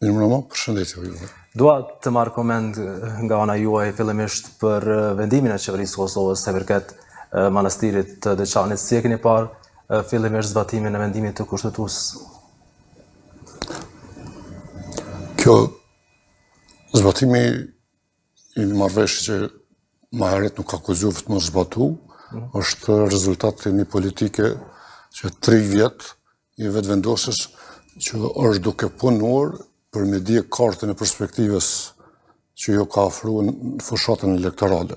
Mirë mërëma, përshëndetje o juve. Dua të marrë komend eh, nga ona juaj fillimisht për eh, vendimin e qeverisë Kosovës të përket eh, manastirit të Deçanit. Si e keni parë fillimisht zbatimin e vendimit të kushtetusë? Kjo zbatimi i në marveshë që ma heret nuk akuzju vëtë më zbatu, mhm. është rezultat të një politike që tri vjetë i vetë vendosës që është duke punuar për me dje kartën e perspektives që ju jo ka afru në fushatën elektorale.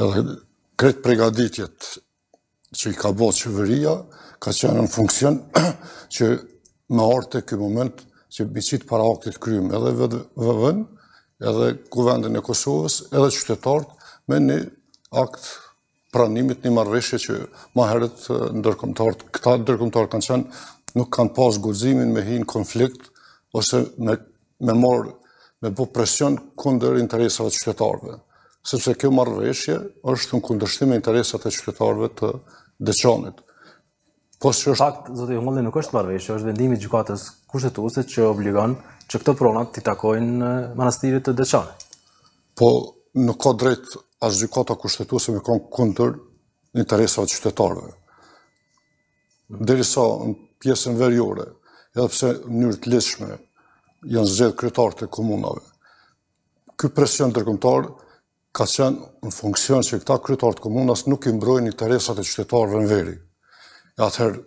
Edhe kretë pregaditjet që i ka botë qeveria, ka qenë në funksion që me arte këj moment që bicit para aktit krymë edhe vëvën, edhe kuvendin e Kosovës, edhe qytetartë me një akt pranimit një marveshje që herët ndërkomtartë, këta ndërkomtartë kanë qenë, nuk kanë pas guzimin me hinë konflikt, ose me, me morë me presion kunder interesave të qytetarëve, sepse kjo marrëveshje është në kundërshtim me interesat e qytetarëve të Deçonit. Po që është zoti nuk është marveshje, është vendimi i gjykatës kushtetuese që obligon që këto pronat të takojnë manastirit të Deçonit. Po në ka drejt as gjykata kushtetuese me kon kundër interesat të qytetarëve. Derisa në pjesën verjore, edhe pse në mënyrë të lëshme janë zedë kryetar të komunave. Ky presion tërkomtar ka qenë në funksion që këta kryetar të komunas nuk i mbrojnë interesat e qytetarëve në veri. Atëherë,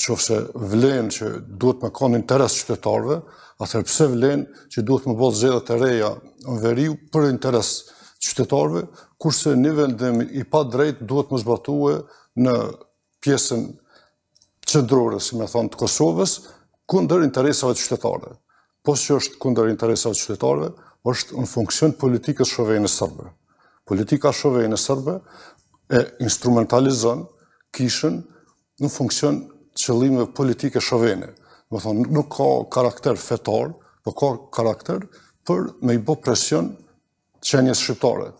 që ofse vlenë që duhet me konë interes qytetarëve, atëherë pse vlenë që duhet me bëllë zedë të reja në veri për interes qytetarëve, kurse një vendim i pa drejt duhet me zbatue në pjesën qëndrore, si me thonë, të Kosovës, kunder interesave të qytetarëve po që është kunder interesat qytetarve, është në funksion politikës shovejnë sërbe. Politika shovejnë sërbe e instrumentalizon kishën në funksion qëllime politike shovejnë. Më thonë, nuk ka karakter fetar, për po ka karakter për me i bo presion qenjes shqiptare.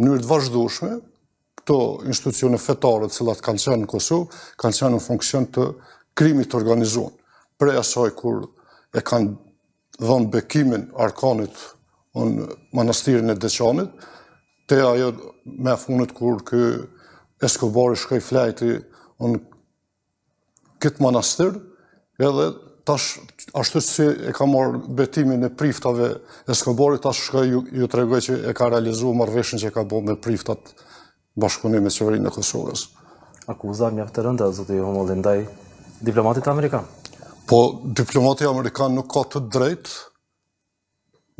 Mënyrë të vazhdushme, këto institucione fetare cilat kanë qenë në Kosovë, kanë qenë në funksion të krimit të organizuar. Preja saj kur e kanë dhënë bekimin arkanit në manastirin e Deqanit, te ajo me funet kur kë Eskobari shkoi flajti në këtë manastir, edhe tash ashtu si e ka marrë betimin e priftave eskobari, tash shkoi ju, ju të regoj që e ka realizu marrëveshën që e ka bo me priftat bashkëpunim e qeverin e Kosovës. Akuza mjaftë të rënda, zëtë i homo ndaj diplomatit Amerikanë? Po, diplomati Amerikan nuk ka të drejt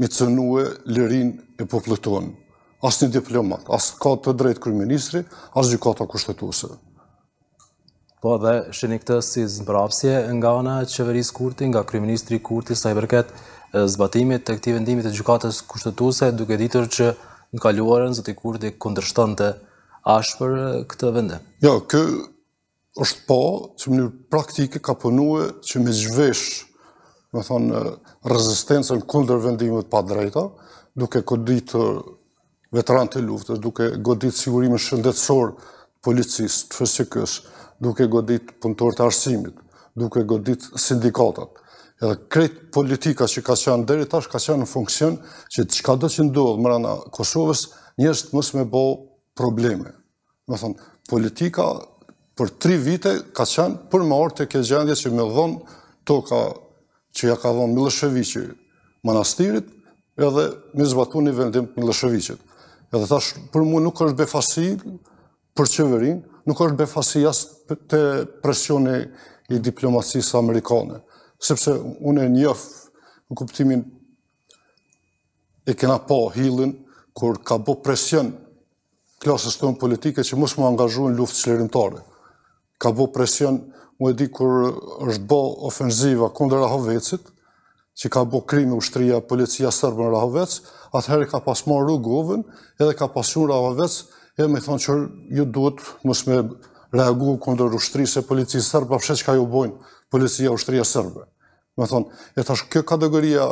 me cënue lirin e popletuan. As një diplomat, as ka të drejt kërëministri, as gjukata kushtetuse. Po, dhe shëni këtë si zbrapsje nga ona, qeveris Kurti, nga kërëministri Kurti, sa i përket zbatimit të këti vendimit e gjukatës kushtetuse, duke ditur që në kaluarën zëti Kurti kundrështon të ashpër këtë vende. Jo, kë, është po, që mënyrë praktike ka pënue që me zhvesh, me thonë, rezistencën kunder vendimit pa drejta, duke këditë veteran të luftës, duke godit sigurime shëndetësor policisë, të fësikës, duke godit punëtor të arsimit, duke godit sindikatat. Edhe krejt politika që ka qenë deri tash, ka qenë në funksion që të qka do që ndodhë mërana Kosovës, njështë mësë me bo probleme. Me thonë, politika për tri vite ka qenë për më orë të këtë gjendje që me dhonë to ka që ja ka dhonë Milosheviqë manastirit edhe me zbatu një vendim të Milosheviqët. Edhe thash, për mu nuk është befasi për qeverin, nuk është befasi jasë të presjone i diplomacisë amerikane. Sepse unë e njëf në kuptimin e kena po hilin kur ka bo presion klasës tonë politike që mos më angazhu në luftë qëllerimtare ka bo presion, mu e di kur është bo ofenziva kundër Rahovecit, që ka bo krimi ushtria policia sërbën Rahovec, atëherë ka pas rrugovën edhe ka pasun Rahovec, e me thonë që ju duhet mësë me reagu kundër ushtri se policia sërbë, apëshe që ka ju bojnë policia ushtria sërbë. Me thonë, e tash kjo kategoria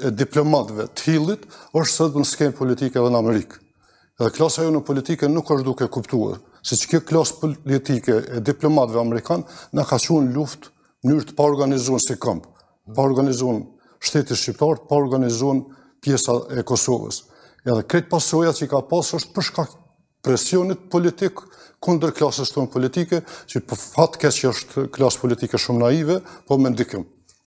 e diplomatëve të hillit është sëtë në skemë politike dhe në Amerikë. Dhe klasa ju në politike nuk është duke kuptuar, se që kjo klasë politike e diplomatëve Amerikanë, në ka qënë luftë njërë të paorganizuën si këmpë, paorganizuën shtetit shqiptarë, paorganizuën pjesa e Kosovës. Edhe kretë pasoja që ka pasë është përshka presionit politikë kunder klasës tonë politike, që për fatë kështë që është klasë politike shumë naive, po me